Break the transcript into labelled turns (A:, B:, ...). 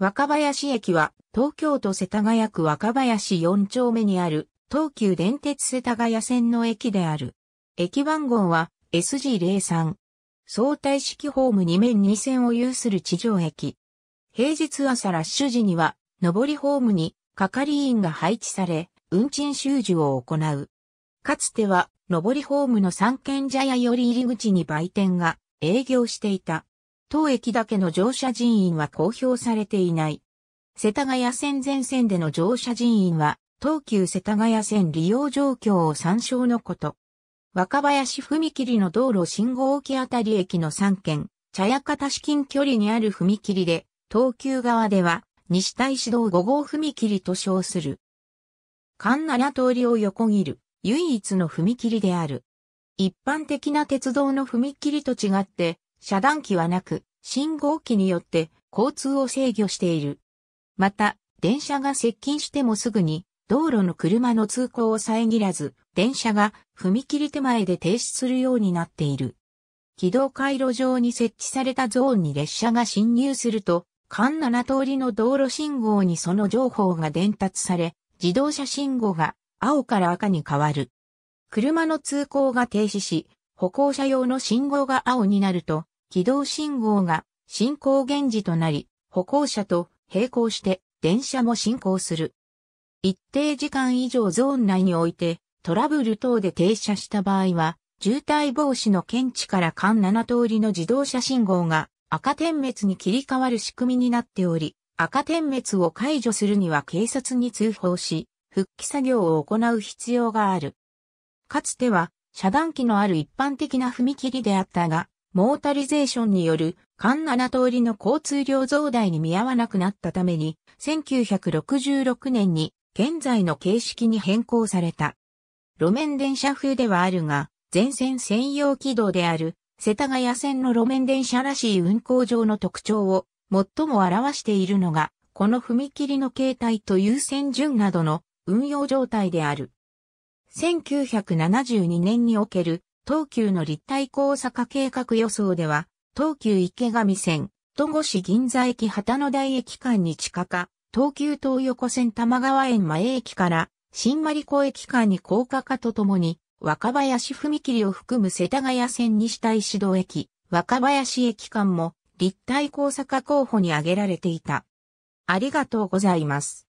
A: 若林駅は東京都世田谷区若林4丁目にある東急電鉄世田谷線の駅である。駅番号は SG03。相対式ホーム2面2線を有する地上駅。平日朝ラッシュ時には上りホームに係員が配置され、運賃収受を行う。かつては上りホームの三軒茶屋より入り口に売店が営業していた。当駅だけの乗車人員は公表されていない。世田谷線全線での乗車人員は、東急世田谷線利用状況を参照のこと。若林踏切の道路信号機あたり駅の3県、茶屋方至近距離にある踏切で、東急側では、西大市道5号踏切と称する。環良通りを横切る、唯一の踏切である。一般的な鉄道の踏切と違って、遮断機はなく、信号機によって交通を制御している。また、電車が接近してもすぐに、道路の車の通行を遮らず、電車が踏切手前で停止するようになっている。軌道回路上に設置されたゾーンに列車が侵入すると、間7通りの道路信号にその情報が伝達され、自動車信号が青から赤に変わる。車の通行が停止し、歩行者用の信号が青になると、軌道信号が進行源時となり、歩行者と並行して電車も進行する。一定時間以上ゾーン内においてトラブル等で停車した場合は、渋滞防止の検知から間7通りの自動車信号が赤点滅に切り替わる仕組みになっており、赤点滅を解除するには警察に通報し、復帰作業を行う必要がある。かつては遮断機のある一般的な踏切であったが、モータリゼーションによる環7通りの交通量増大に見合わなくなったために、1966年に現在の形式に変更された。路面電車風ではあるが、全線専用軌道である世田谷線の路面電車らしい運行上の特徴を最も表しているのが、この踏切の形態と優先順などの運用状態である。1972年における東急の立体交差化計画予想では、東急池上線、戸越銀座駅旗の台駅間に地下化、東急東横線玉川園前駅から新丸子駅間に高架化とともに、若林踏切を含む世田谷線西大石戸駅、若林駅間も立体交差化候補に挙げられていた。ありがとうございます。